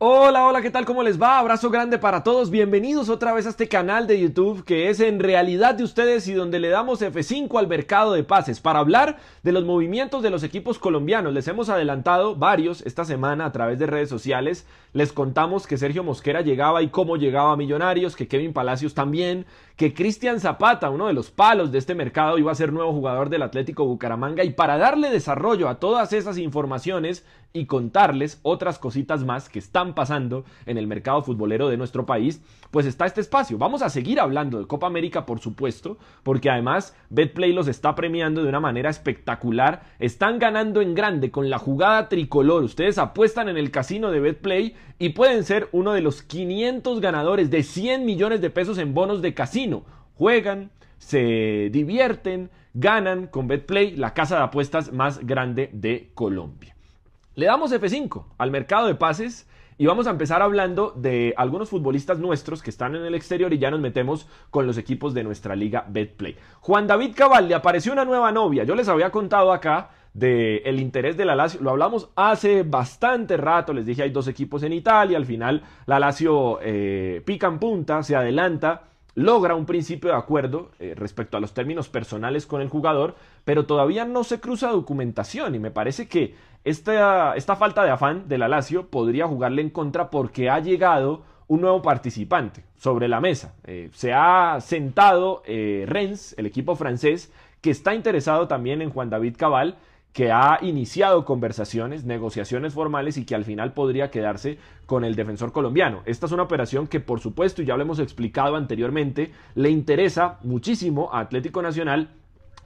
Hola, hola, ¿qué tal? ¿Cómo les va? Abrazo grande para todos. Bienvenidos otra vez a este canal de YouTube que es en realidad de ustedes y donde le damos F5 al mercado de pases para hablar de los movimientos de los equipos colombianos. Les hemos adelantado varios esta semana a través de redes sociales. Les contamos que Sergio Mosquera llegaba y cómo llegaba a Millonarios, que Kevin Palacios también, que Cristian Zapata, uno de los palos de este mercado, iba a ser nuevo jugador del Atlético Bucaramanga y para darle desarrollo a todas esas informaciones y contarles otras cositas más que están pasando en el mercado futbolero de nuestro país, pues está este espacio. Vamos a seguir hablando de Copa América, por supuesto, porque además Betplay los está premiando de una manera espectacular. Están ganando en grande con la jugada tricolor. Ustedes apuestan en el casino de Betplay y pueden ser uno de los 500 ganadores de 100 millones de pesos en bonos de casino Juegan, se divierten, ganan con BetPlay, la casa de apuestas más grande de Colombia. Le damos F5 al mercado de pases y vamos a empezar hablando de algunos futbolistas nuestros que están en el exterior y ya nos metemos con los equipos de nuestra liga BetPlay. Juan David Cabal le apareció una nueva novia. Yo les había contado acá del interés de la Lazio. Lo hablamos hace bastante rato, les dije hay dos equipos en Italia, al final la Lazio pican eh, pica en punta, se adelanta logra un principio de acuerdo eh, respecto a los términos personales con el jugador, pero todavía no se cruza documentación y me parece que esta, esta falta de afán del Alacio podría jugarle en contra porque ha llegado un nuevo participante sobre la mesa. Eh, se ha sentado eh, Rennes, el equipo francés, que está interesado también en Juan David Cabal que ha iniciado conversaciones, negociaciones formales y que al final podría quedarse con el defensor colombiano. Esta es una operación que por supuesto, y ya lo hemos explicado anteriormente, le interesa muchísimo a Atlético Nacional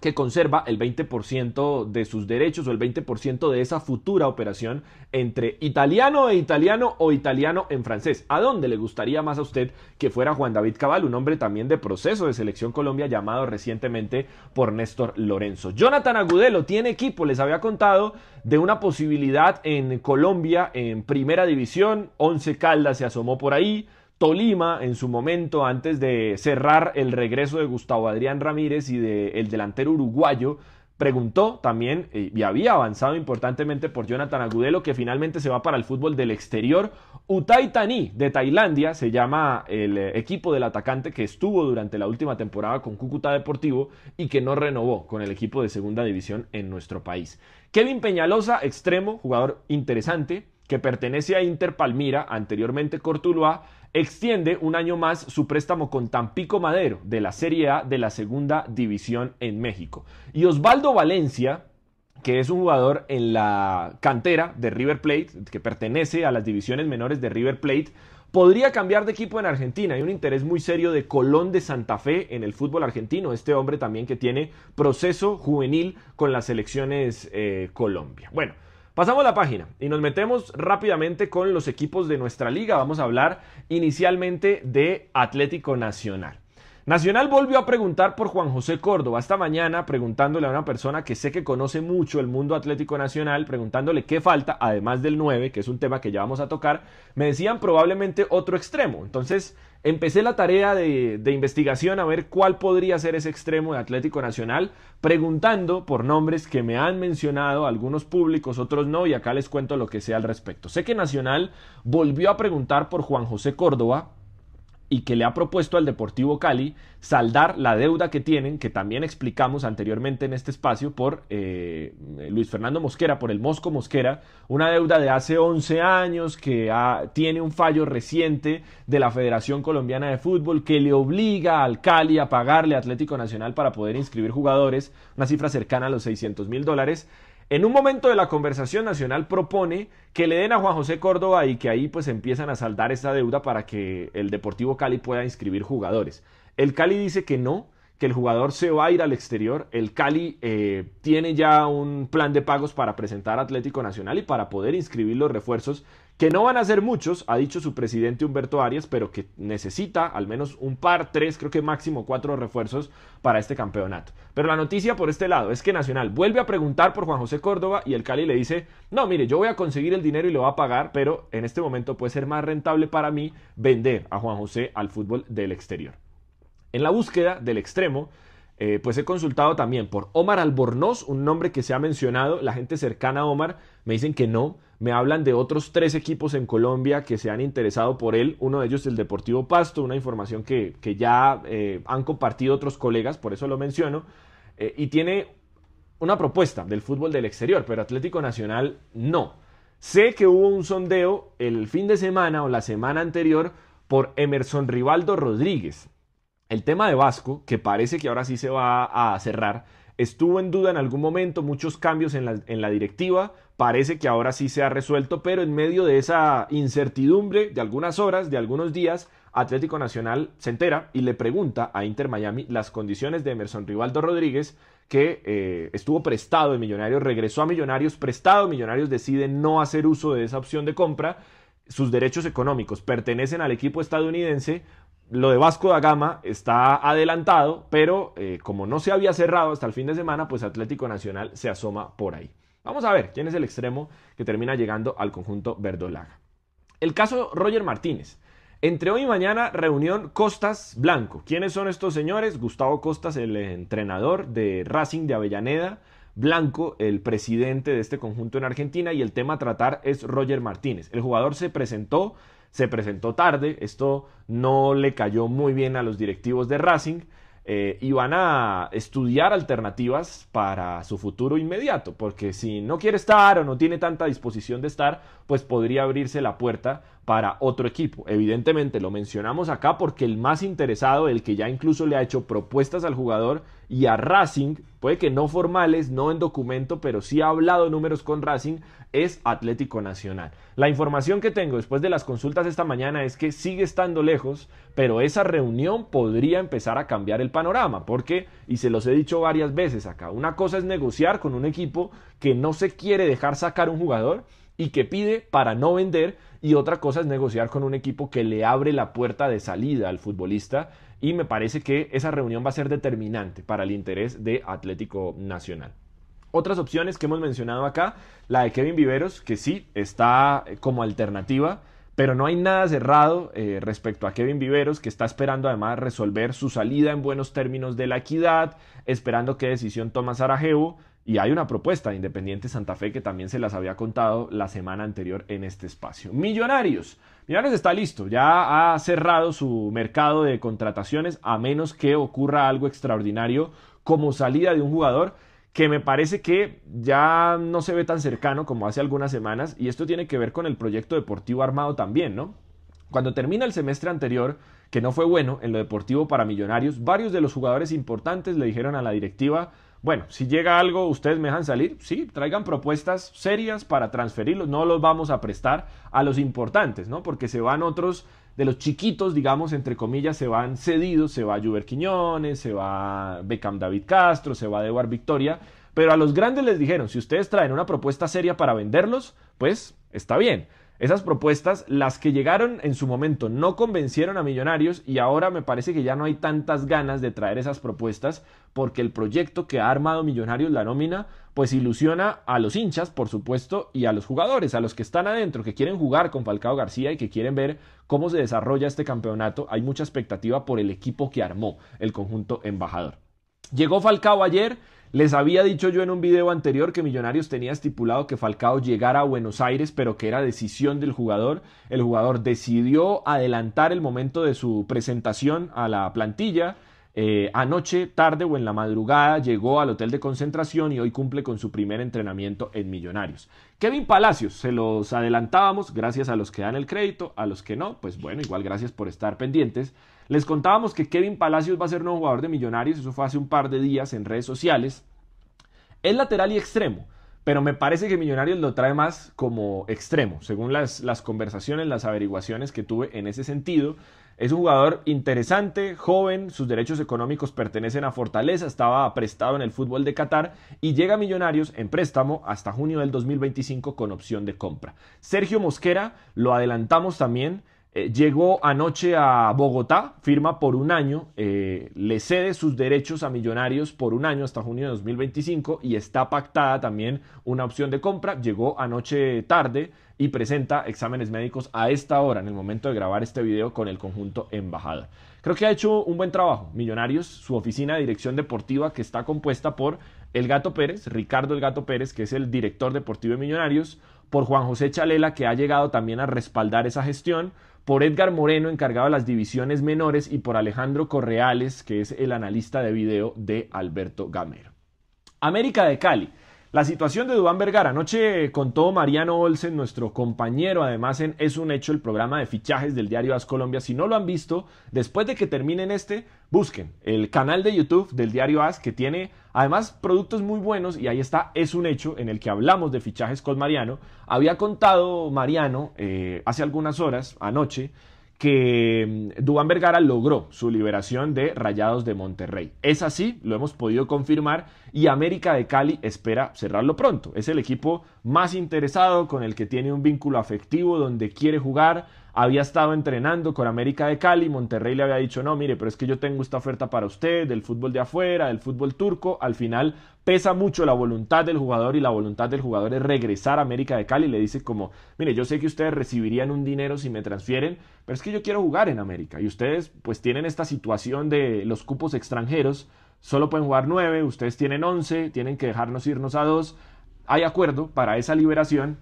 que conserva el 20% de sus derechos o el 20% de esa futura operación entre italiano e italiano o italiano en francés. ¿A dónde le gustaría más a usted que fuera Juan David Cabal, un hombre también de proceso de selección Colombia llamado recientemente por Néstor Lorenzo? Jonathan Agudelo tiene equipo, les había contado de una posibilidad en Colombia en primera división, Once Caldas se asomó por ahí, Tolima, en su momento, antes de cerrar el regreso de Gustavo Adrián Ramírez y del delantero uruguayo, preguntó también eh, y había avanzado importantemente por Jonathan Agudelo, que finalmente se va para el fútbol del exterior. Utai de Tailandia se llama el eh, equipo del atacante que estuvo durante la última temporada con Cúcuta Deportivo y que no renovó con el equipo de segunda división en nuestro país. Kevin Peñalosa, extremo, jugador interesante, que pertenece a Inter Palmira, anteriormente Cortuloa extiende un año más su préstamo con Tampico Madero de la Serie A de la Segunda División en México. Y Osvaldo Valencia, que es un jugador en la cantera de River Plate, que pertenece a las divisiones menores de River Plate, podría cambiar de equipo en Argentina. Hay un interés muy serio de Colón de Santa Fe en el fútbol argentino, este hombre también que tiene proceso juvenil con las selecciones eh, Colombia. Bueno. Pasamos la página y nos metemos rápidamente con los equipos de nuestra liga. Vamos a hablar inicialmente de Atlético Nacional. Nacional volvió a preguntar por Juan José Córdoba esta mañana, preguntándole a una persona que sé que conoce mucho el mundo Atlético Nacional, preguntándole qué falta, además del 9, que es un tema que ya vamos a tocar, me decían probablemente otro extremo. Entonces, Empecé la tarea de, investigación a ver cuál podría ser ese extremo de Atlético Nacional, preguntando por nombres que me han mencionado, algunos públicos, otros no, y acá les cuento lo que sea al respecto. Sé que Nacional volvió a preguntar por Juan José Córdoba, y que le ha propuesto al Deportivo Cali saldar la deuda que tienen, que también explicamos anteriormente en este espacio, por eh, Luis Fernando Mosquera, por el Mosco Mosquera, una deuda de hace 11 años que tiene un fallo reciente de la Federación Colombiana de Fútbol que le obliga al Cali a pagarle a Atlético Nacional para poder inscribir jugadores, una cifra cercana a los seiscientos mil dólares, en un momento de la conversación nacional propone que le den a Juan José Córdoba y que ahí pues empiezan a saldar esa deuda para que el Deportivo Cali pueda inscribir jugadores. El Cali dice que no, que el jugador se va a ir al exterior. El Cali eh, tiene ya un plan de pagos para presentar a Atlético Nacional y para poder inscribir los refuerzos que no van a ser muchos, ha dicho su presidente Humberto Arias, pero que necesita al menos un par, tres, creo que máximo cuatro refuerzos para este campeonato. Pero la noticia por este lado es que Nacional vuelve a preguntar por Juan José Córdoba y el Cali le dice, no, mire, yo voy a conseguir el dinero y lo voy a pagar, pero en este momento puede ser más rentable para mí vender a Juan José al fútbol del exterior. En la búsqueda del extremo, eh, pues he consultado también por Omar Albornoz, un nombre que se ha mencionado, la gente cercana a Omar me dicen que no, me hablan de otros tres equipos en Colombia que se han interesado por él. Uno de ellos es el Deportivo Pasto, una información que, ya eh, han compartido otros colegas, por eso lo menciono. Eh, y tiene una propuesta del fútbol del exterior, pero Atlético Nacional no. Sé que hubo un sondeo el fin de semana o la semana anterior por Emerson Rivaldo Rodríguez. El tema de Vasco, que parece que ahora sí se va a cerrar, estuvo en duda en algún momento, muchos cambios en la, en la, directiva, parece que ahora sí se ha resuelto, pero en medio de esa incertidumbre de algunas horas, de algunos días, Atlético Nacional se entera y le pregunta a Inter Miami las condiciones de Emerson Rivaldo Rodríguez, que eh, estuvo prestado en Millonarios, regresó a Millonarios, prestado, Millonarios decide no hacer uso de esa opción de compra, sus derechos económicos pertenecen al equipo estadounidense, lo de Vasco da Gama está adelantado, pero eh, como no se había cerrado hasta el fin de semana, pues Atlético Nacional se asoma por ahí. Vamos a ver quién es el extremo que termina llegando al conjunto verdolaga. El caso Roger Martínez. Entre hoy y mañana, reunión Costas Blanco. ¿Quiénes son estos señores? Gustavo Costas, el entrenador de Racing de Avellaneda. Blanco, el presidente de este conjunto en Argentina. Y el tema a tratar es Roger Martínez. El jugador se presentó se presentó tarde, esto no le cayó muy bien a los directivos de Racing eh, y van a estudiar alternativas para su futuro inmediato, porque si no quiere estar o no tiene tanta disposición de estar, pues podría abrirse la puerta para otro equipo. Evidentemente lo mencionamos acá porque el más interesado, el que ya incluso le ha hecho propuestas al jugador y a Racing, puede que no formales, no en documento, pero sí ha hablado números con Racing, es Atlético Nacional. La información que tengo después de las consultas esta mañana es que sigue estando lejos, pero esa reunión podría empezar a cambiar el panorama, porque, y se los he dicho varias veces acá, una cosa es negociar con un equipo que no se quiere dejar sacar un jugador, y que pide para no vender y otra cosa es negociar con un equipo que le abre la puerta de salida al futbolista y me parece que esa reunión va a ser determinante para el interés de Atlético Nacional. Otras opciones que hemos mencionado acá, la de Kevin Viveros, que sí está eh, como alternativa, pero no hay nada cerrado eh, respecto a Kevin Viveros, que está esperando además resolver su salida en buenos términos de la equidad, esperando qué decisión toma Sarajevo, y hay una propuesta de Independiente Santa Fe que también se las había contado la semana anterior en este espacio. Millonarios. Millonarios está listo, ya ha cerrado su mercado de contrataciones a menos que ocurra algo extraordinario como salida de un jugador que me parece que ya no se ve tan cercano como hace algunas semanas y esto tiene que ver con el proyecto deportivo armado también, ¿no? Cuando termina el semestre anterior, que no fue bueno en lo deportivo para Millonarios, varios de los jugadores importantes le dijeron a la directiva bueno, si llega algo, ustedes me dejan salir, sí, traigan propuestas serias para transferirlos, no los vamos a prestar a los importantes, ¿no? Porque se van otros de los chiquitos, digamos, entre comillas, se van cedidos, se va Juber Quiñones, se va Beckham David Castro, se va Debar Victoria, pero a los grandes les dijeron, si ustedes traen una propuesta seria para venderlos, pues está bien. Esas propuestas, las que llegaron en su momento, no convencieron a millonarios y ahora me parece que ya no hay tantas ganas de traer esas propuestas porque el proyecto que ha armado Millonarios la nómina, pues ilusiona a los hinchas, por supuesto, y a los jugadores, a los que están adentro, que quieren jugar con Falcao García y que quieren ver cómo se desarrolla este campeonato. Hay mucha expectativa por el equipo que armó el conjunto embajador. Llegó Falcao ayer, les había dicho yo en un video anterior que Millonarios tenía estipulado que Falcao llegara a Buenos Aires, pero que era decisión del jugador. El jugador decidió adelantar el momento de su presentación a la plantilla. Eh, anoche, tarde o en la madrugada llegó al hotel de concentración y hoy cumple con su primer entrenamiento en Millonarios. Kevin Palacios, se los adelantábamos, gracias a los que dan el crédito, a los que no, pues bueno, igual gracias por estar pendientes. Les contábamos que Kevin Palacios va a ser nuevo jugador de Millonarios, eso fue hace un par de días en redes sociales. Es lateral y extremo, pero me parece que Millonarios lo trae más como extremo, según las, conversaciones, las averiguaciones que tuve en ese sentido. Es un jugador interesante, joven, sus derechos económicos pertenecen a Fortaleza, estaba prestado en el fútbol de Qatar y llega a Millonarios en préstamo hasta junio del 2025 con opción de compra. Sergio Mosquera lo adelantamos también, eh, llegó anoche a Bogotá, firma por un año, eh, le cede sus derechos a Millonarios por un año hasta junio de 2025 y está pactada también una opción de compra. Llegó anoche tarde y presenta exámenes médicos a esta hora, en el momento de grabar este video con el conjunto Embajada. Creo que ha hecho un buen trabajo Millonarios, su oficina de dirección deportiva que está compuesta por el Gato Pérez, Ricardo el Gato Pérez, que es el director deportivo de Millonarios, por Juan José Chalela, que ha llegado también a respaldar esa gestión, por Edgar Moreno, encargado de las divisiones menores, y por Alejandro Correales, que es el analista de video de Alberto Gamero. América de Cali la situación de Dubán Vergara. Anoche contó Mariano Olsen, nuestro compañero, además en Es un hecho, el programa de fichajes del diario As Colombia. Si no lo han visto, después de que terminen este, busquen el canal de YouTube del diario As, que tiene además productos muy buenos, y ahí está Es un hecho, en el que hablamos de fichajes con Mariano. Había contado Mariano eh, hace algunas horas, anoche, que mm, Dubán Vergara logró su liberación de Rayados de Monterrey. Es así, lo hemos podido confirmar y América de Cali espera cerrarlo pronto. Es el equipo más interesado con el que tiene un vínculo afectivo, donde quiere jugar, había estado entrenando con América de Cali, Monterrey le había dicho, no, mire, pero es que yo tengo esta oferta para usted, del fútbol de afuera, del fútbol turco, al final pesa mucho la voluntad del jugador y la voluntad del jugador es regresar a América de Cali, le dice como, mire, yo sé que ustedes recibirían un dinero si me transfieren, pero es que yo quiero jugar en América y ustedes pues tienen esta situación de los cupos extranjeros, solo pueden jugar nueve, ustedes tienen once, tienen que dejarnos irnos a dos, hay acuerdo para esa liberación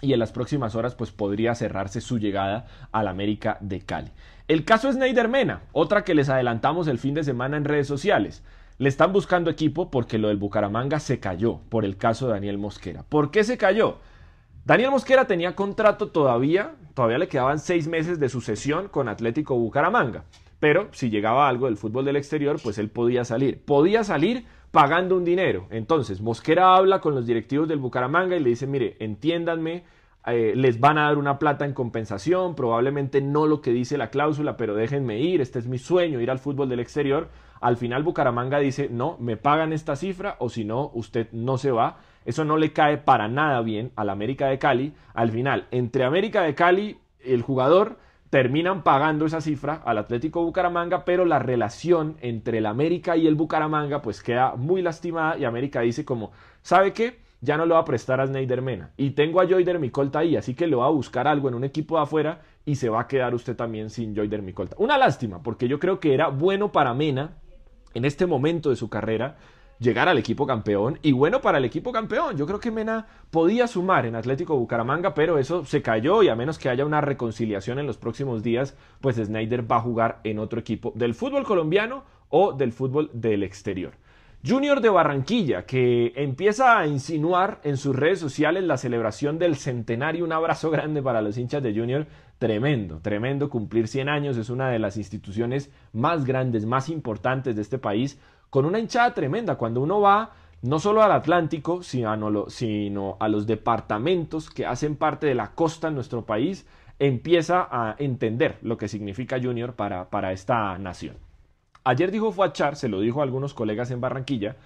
y en las próximas horas pues podría cerrarse su llegada al América de Cali. El caso es Neider Mena, otra que les adelantamos el fin de semana en redes sociales. Le están buscando equipo porque lo del Bucaramanga se cayó por el caso de Daniel Mosquera. ¿Por qué se cayó? Daniel Mosquera tenía contrato todavía, todavía le quedaban seis meses de sucesión con Atlético Bucaramanga. Pero si llegaba algo del fútbol del exterior, pues él podía salir. Podía salir pagando un dinero. Entonces, Mosquera habla con los directivos del Bucaramanga y le dice, mire, entiéndanme, eh, les van a dar una plata en compensación, probablemente no lo que dice la cláusula, pero déjenme ir, este es mi sueño, ir al fútbol del exterior. Al final Bucaramanga dice, no, me pagan esta cifra o si no, usted no se va. Eso no le cae para nada bien al América de Cali. Al final, entre América de Cali, el jugador terminan pagando esa cifra al Atlético Bucaramanga, pero la relación entre el América y el Bucaramanga pues queda muy lastimada y América dice como, ¿sabe qué? Ya no lo va a prestar a Snyder Mena y tengo a Joyder Micolta ahí, así que le va a buscar algo en un equipo de afuera y se va a quedar usted también sin Joyder Micolta. Una lástima, porque yo creo que era bueno para Mena en este momento de su carrera llegar al equipo campeón y bueno para el equipo campeón. Yo creo que Mena podía sumar en Atlético Bucaramanga, pero eso se cayó y a menos que haya una reconciliación en los próximos días, pues Snyder va a jugar en otro equipo del fútbol colombiano o del fútbol del exterior. Junior de Barranquilla, que empieza a insinuar en sus redes sociales la celebración del centenario, un abrazo grande para los hinchas de Junior, tremendo, tremendo cumplir 100 años, es una de las instituciones más grandes, más importantes de este país, con una hinchada tremenda. Cuando uno va no solo al Atlántico, sino a los departamentos que hacen parte de la costa en nuestro país, empieza a entender lo que significa Junior para, para esta nación. Ayer dijo Fuachar, se lo dijo a algunos colegas en Barranquilla,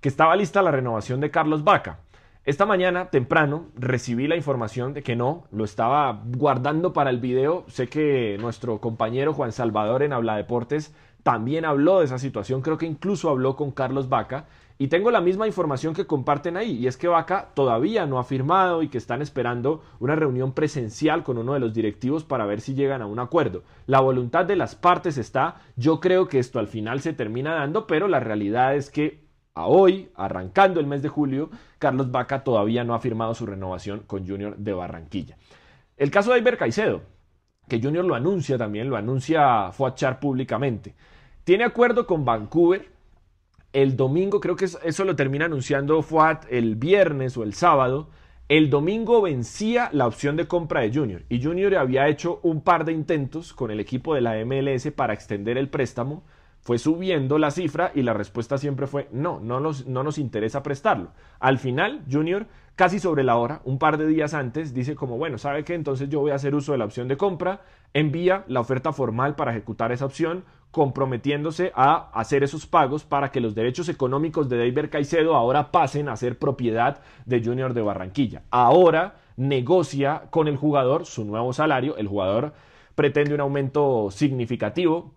que estaba lista la renovación de Carlos Vaca. Esta mañana, temprano, recibí la información de que no, lo estaba guardando para el video. Sé que nuestro compañero Juan Salvador en Habla Deportes también habló de esa situación, creo que incluso habló con Carlos Vaca, y tengo la misma información que comparten ahí, y es que Vaca todavía no ha firmado y que están esperando una reunión presencial con uno de los directivos para ver si llegan a un acuerdo. La voluntad de las partes está, yo creo que esto al final se termina dando, pero la realidad es que a hoy, arrancando el mes de julio, Carlos Vaca todavía no ha firmado su renovación con Junior de Barranquilla. El caso de Iber Caicedo, que Junior lo anuncia también, lo anuncia Char públicamente. Tiene acuerdo con Vancouver. El domingo, creo que eso lo termina anunciando Fuat el viernes o el sábado. El domingo vencía la opción de compra de Junior y Junior había hecho un par de intentos con el equipo de la MLS para extender el préstamo. Fue subiendo la cifra y la respuesta siempre fue no, no nos, no nos interesa prestarlo. Al final, Junior casi sobre la hora, un par de días antes, dice como, bueno, ¿sabe qué? Entonces yo voy a hacer uso de la opción de compra, envía la oferta formal para ejecutar esa opción, comprometiéndose a hacer esos pagos para que los derechos económicos de David Caicedo ahora pasen a ser propiedad de Junior de Barranquilla. Ahora negocia con el jugador su nuevo salario, el jugador pretende un aumento significativo,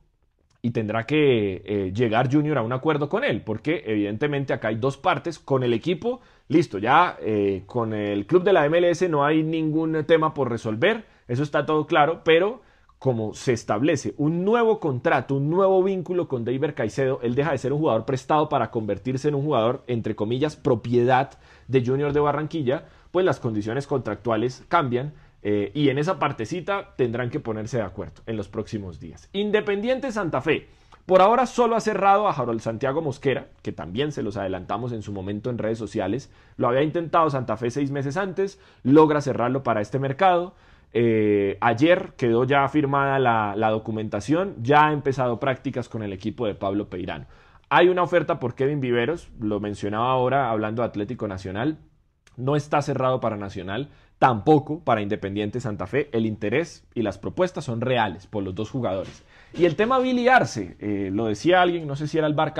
y tendrá que eh, llegar Junior a un acuerdo con él, porque evidentemente acá hay dos partes, con el equipo, listo, ya eh, con el club de la MLS no hay ningún tema por resolver, eso está todo claro, pero como se establece un nuevo contrato, un nuevo vínculo con David Caicedo, él deja de ser un jugador prestado para convertirse en un jugador, entre comillas, propiedad de Junior de Barranquilla, pues las condiciones contractuales cambian eh, y en esa partecita tendrán que ponerse de acuerdo en los próximos días. Independiente Santa Fe. Por ahora solo ha cerrado a Jarol Santiago Mosquera, que también se los adelantamos en su momento en redes sociales. Lo había intentado Santa Fe seis meses antes, logra cerrarlo para este mercado. Eh, ayer quedó ya firmada la, la documentación, ya ha empezado prácticas con el equipo de Pablo Peirano. Hay una oferta por Kevin Viveros, lo mencionaba ahora hablando de Atlético Nacional, no está cerrado para Nacional, Tampoco para Independiente Santa Fe el interés y las propuestas son reales por los dos jugadores. Y el tema Billy Arce, eh, lo decía alguien, no sé si era el Bar,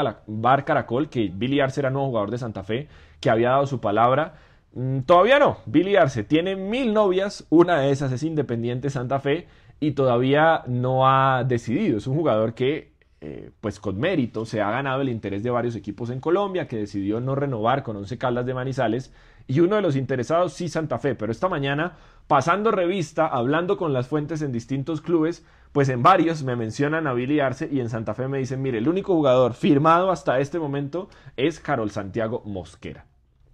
Caracol, que Billy Arce era nuevo jugador de Santa Fe, que había dado su palabra. Mm, todavía no, Billy Arce tiene mil novias, una de esas es Independiente Santa Fe y todavía no ha decidido. Es un jugador que eh, pues con mérito, se ha ganado el interés de varios equipos en Colombia, que decidió no renovar con 11 Caldas de Manizales y uno de los interesados sí Santa Fe, pero esta mañana, pasando revista, hablando con las fuentes en distintos clubes, pues en varios me mencionan a y en Santa Fe me dicen, mire, el único jugador firmado hasta este momento es Carol Santiago Mosquera.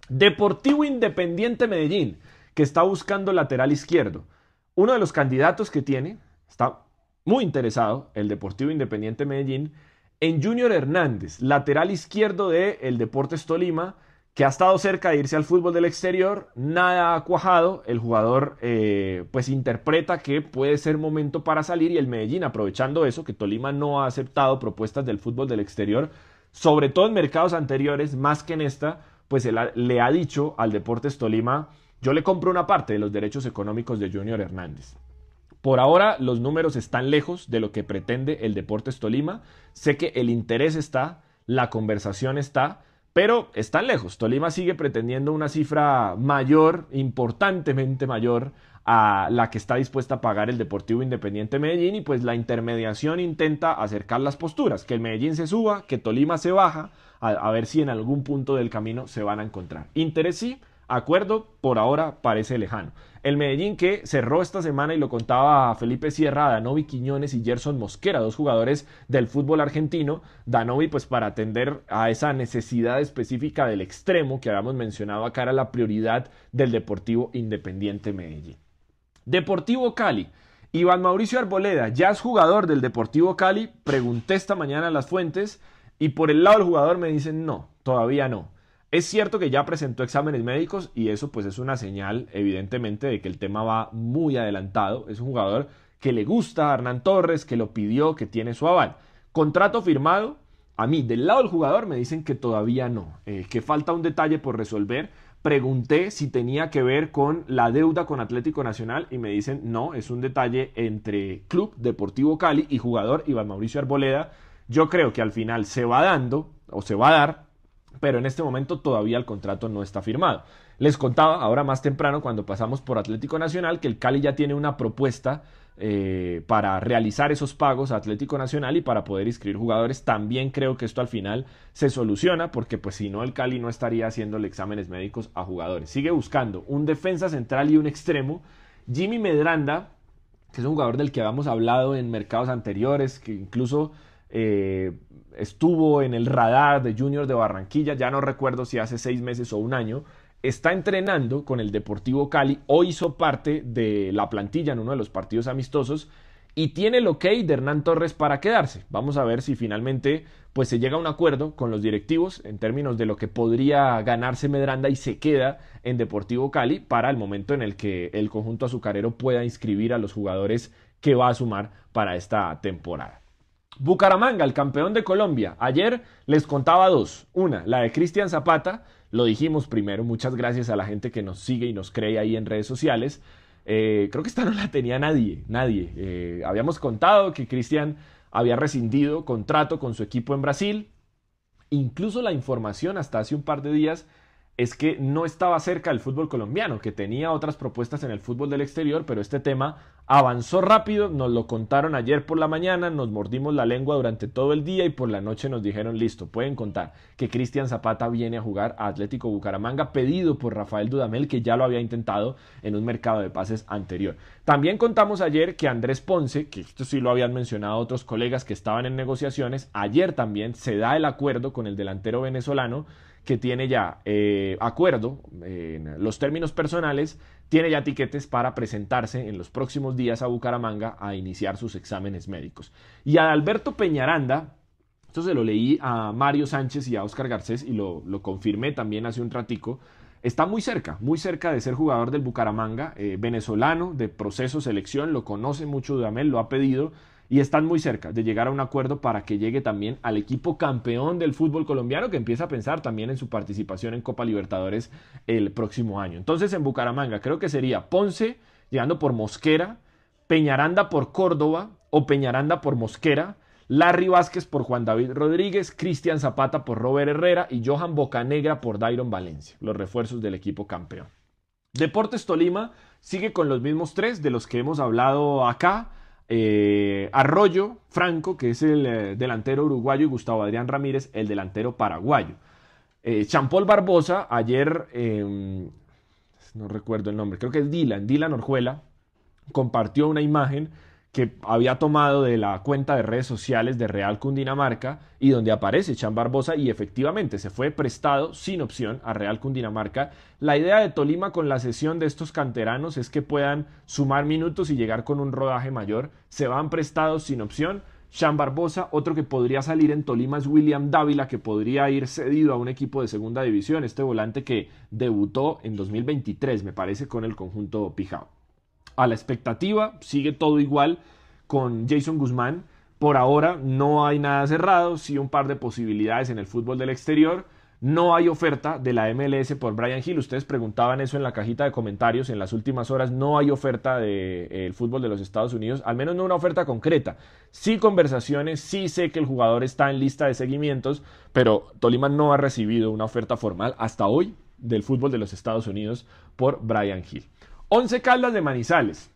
Deportivo Independiente Medellín, que está buscando lateral izquierdo. Uno de los candidatos que tiene, está muy interesado, el Deportivo Independiente Medellín, en Junior Hernández, lateral izquierdo de el Deportes Tolima, que ha estado cerca de irse al fútbol del exterior, nada ha cuajado, el jugador eh, pues interpreta que puede ser momento para salir y el Medellín aprovechando eso, que Tolima no ha aceptado propuestas del fútbol del exterior, sobre todo en mercados anteriores, más que en esta, pues le ha dicho al Deportes Tolima, yo le compro una parte de los derechos económicos de Junior Hernández. Por ahora los números están lejos de lo que pretende el Deportes Tolima, sé que el interés está, la conversación está, pero están lejos. Tolima sigue pretendiendo una cifra mayor, importantemente mayor, a la que está dispuesta a pagar el Deportivo Independiente Medellín y pues la intermediación intenta acercar las posturas, que el Medellín se suba, que Tolima se baja, a, ver si en algún punto del camino se van a encontrar. Interés sí, Acuerdo por ahora parece lejano. El Medellín que cerró esta semana y lo contaba Felipe Sierra, Danovi Quiñones y Gerson Mosquera, dos jugadores del fútbol argentino. Danovi pues para atender a esa necesidad específica del extremo que habíamos mencionado acá era la prioridad del Deportivo Independiente Medellín. Deportivo Cali. Iván Mauricio Arboleda, ya es jugador del Deportivo Cali, pregunté esta mañana a las fuentes y por el lado del jugador me dicen no, todavía no. Es cierto que ya presentó exámenes médicos y eso pues es una señal evidentemente de que el tema va muy adelantado. Es un jugador que le gusta a Hernán Torres, que lo pidió, que tiene su aval. Contrato firmado, a mí del lado del jugador me dicen que todavía no, eh, que falta un detalle por resolver. Pregunté si tenía que ver con la deuda con Atlético Nacional y me dicen no, es un detalle entre Club Deportivo Cali y jugador Iván Mauricio Arboleda. Yo creo que al final se va dando o se va a dar pero en este momento todavía el contrato no está firmado. Les contaba ahora más temprano cuando pasamos por Atlético Nacional que el Cali ya tiene una propuesta eh, para realizar esos pagos a Atlético Nacional y para poder inscribir jugadores. También creo que esto al final se soluciona porque pues si no el Cali no estaría haciéndole exámenes médicos a jugadores. Sigue buscando un defensa central y un extremo. Jimmy Medranda, que es un jugador del que habíamos hablado en mercados anteriores, que incluso eh, estuvo en el radar de Junior de Barranquilla, ya no recuerdo si hace seis meses o un año, está entrenando con el Deportivo Cali o hizo parte de la plantilla en uno de los partidos amistosos y tiene el ok de Hernán Torres para quedarse. Vamos a ver si finalmente pues se llega a un acuerdo con los directivos en términos de lo que podría ganarse Medranda y se queda en Deportivo Cali para el momento en el que el conjunto azucarero pueda inscribir a los jugadores que va a sumar para esta temporada. Bucaramanga, el campeón de Colombia. Ayer les contaba dos. Una, la de Cristian Zapata. Lo dijimos primero. Muchas gracias a la gente que nos sigue y nos cree ahí en redes sociales. Eh, creo que esta no la tenía nadie, nadie. Eh, habíamos contado que Cristian había rescindido contrato con su equipo en Brasil. Incluso la información hasta hace un par de días es que no estaba cerca del fútbol colombiano, que tenía otras propuestas en el fútbol del exterior, pero este tema avanzó rápido, nos lo contaron ayer por la mañana, nos mordimos la lengua durante todo el día y por la noche nos dijeron, listo, pueden contar que Cristian Zapata viene a jugar a Atlético Bucaramanga, pedido por Rafael Dudamel, que ya lo había intentado en un mercado de pases anterior. También contamos ayer que Andrés Ponce, que esto sí lo habían mencionado otros colegas que estaban en negociaciones, ayer también se da el acuerdo con el delantero venezolano que tiene ya eh, acuerdo eh, en los términos personales tiene ya tiquetes para presentarse en los próximos días a Bucaramanga a iniciar sus exámenes médicos. Y a Alberto Peñaranda, esto se lo leí a Mario Sánchez y a Oscar Garcés y lo, confirmé también hace un ratico, está muy cerca, muy cerca de ser jugador del Bucaramanga, eh, venezolano, de proceso selección, lo conoce mucho Dudamel, lo ha pedido, y están muy cerca de llegar a un acuerdo para que llegue también al equipo campeón del fútbol colombiano que empieza a pensar también en su participación en Copa Libertadores el próximo año. Entonces en Bucaramanga creo que sería Ponce llegando por Mosquera, Peñaranda por Córdoba o Peñaranda por Mosquera, Larry Vázquez por Juan David Rodríguez, Cristian Zapata por Robert Herrera y Johan Bocanegra por Dairon Valencia, los refuerzos del equipo campeón. Deportes Tolima sigue con los mismos tres de los que hemos hablado acá. Eh, Arroyo Franco, que es el eh, delantero uruguayo, y Gustavo Adrián Ramírez, el delantero paraguayo. Eh, Champol Barbosa, ayer, em, no recuerdo el nombre, creo que es Dylan, Dylan Orjuela, compartió una imagen que había tomado de la cuenta de redes sociales de Real Cundinamarca y donde aparece Chan Barbosa y efectivamente se fue prestado sin opción a Real Cundinamarca. La idea de Tolima con la cesión de estos canteranos es que puedan sumar minutos y llegar con un rodaje mayor. Se van prestados sin opción. Chan Barbosa, otro que podría salir en Tolima es William Dávila, que podría ir cedido a un equipo de segunda división, este volante que debutó en 2023, me parece, con el conjunto Pijao a la expectativa, sigue todo igual con Jason Guzmán. Por ahora no hay nada cerrado, sí un par de posibilidades en el fútbol del exterior. No hay oferta de la MLS por Brian Hill. Ustedes preguntaban eso en la cajita de comentarios en las últimas horas. No hay oferta del de, eh, fútbol de los Estados Unidos, al menos no una oferta concreta. Sí conversaciones, sí sé que el jugador está en lista de seguimientos, pero Tolima no ha recibido una oferta formal hasta hoy del fútbol de los Estados Unidos por Brian Hill. Once Caldas de Manizales.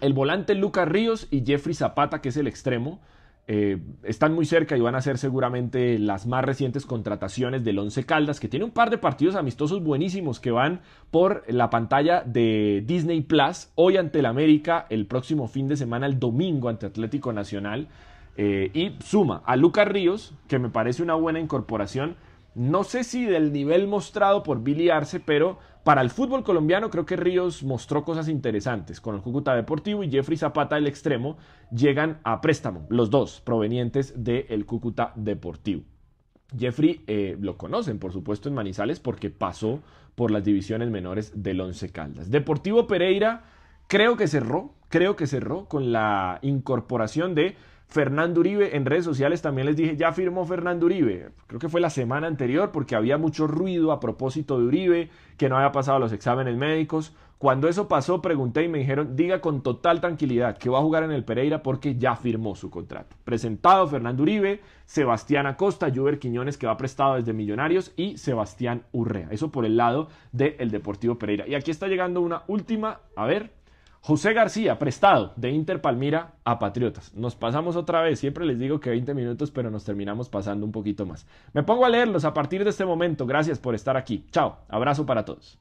El volante Lucas Ríos y Jeffrey Zapata, que es el extremo, eh, están muy cerca y van a ser seguramente las más recientes contrataciones del Once Caldas, que tiene un par de partidos amistosos buenísimos que van por la pantalla de Disney Plus, hoy ante el América, el próximo fin de semana, el domingo ante Atlético Nacional. Eh, y suma a Lucas Ríos, que me parece una buena incorporación. No sé si del nivel mostrado por Billy Arce, pero para el fútbol colombiano creo que Ríos mostró cosas interesantes. Con el Cúcuta Deportivo y Jeffrey Zapata, del extremo, llegan a préstamo, los dos provenientes del Cúcuta Deportivo. Jeffrey eh, lo conocen, por supuesto, en Manizales porque pasó por las divisiones menores del Once Caldas. Deportivo Pereira creo que cerró, creo que cerró con la incorporación de Fernando Uribe, en redes sociales también les dije, ya firmó Fernando Uribe. Creo que fue la semana anterior porque había mucho ruido a propósito de Uribe, que no había pasado los exámenes médicos. Cuando eso pasó, pregunté y me dijeron, diga con total tranquilidad que va a jugar en el Pereira porque ya firmó su contrato. Presentado Fernando Uribe, Sebastián Acosta, Juber Quiñones que va prestado desde Millonarios y Sebastián Urrea. Eso por el lado del Deportivo Pereira. Y aquí está llegando una última, a ver, José García, prestado de Inter Palmira a Patriotas. Nos pasamos otra vez, siempre les digo que 20 minutos, pero nos terminamos pasando un poquito más. Me pongo a leerlos a partir de este momento. Gracias por estar aquí. Chao, abrazo para todos.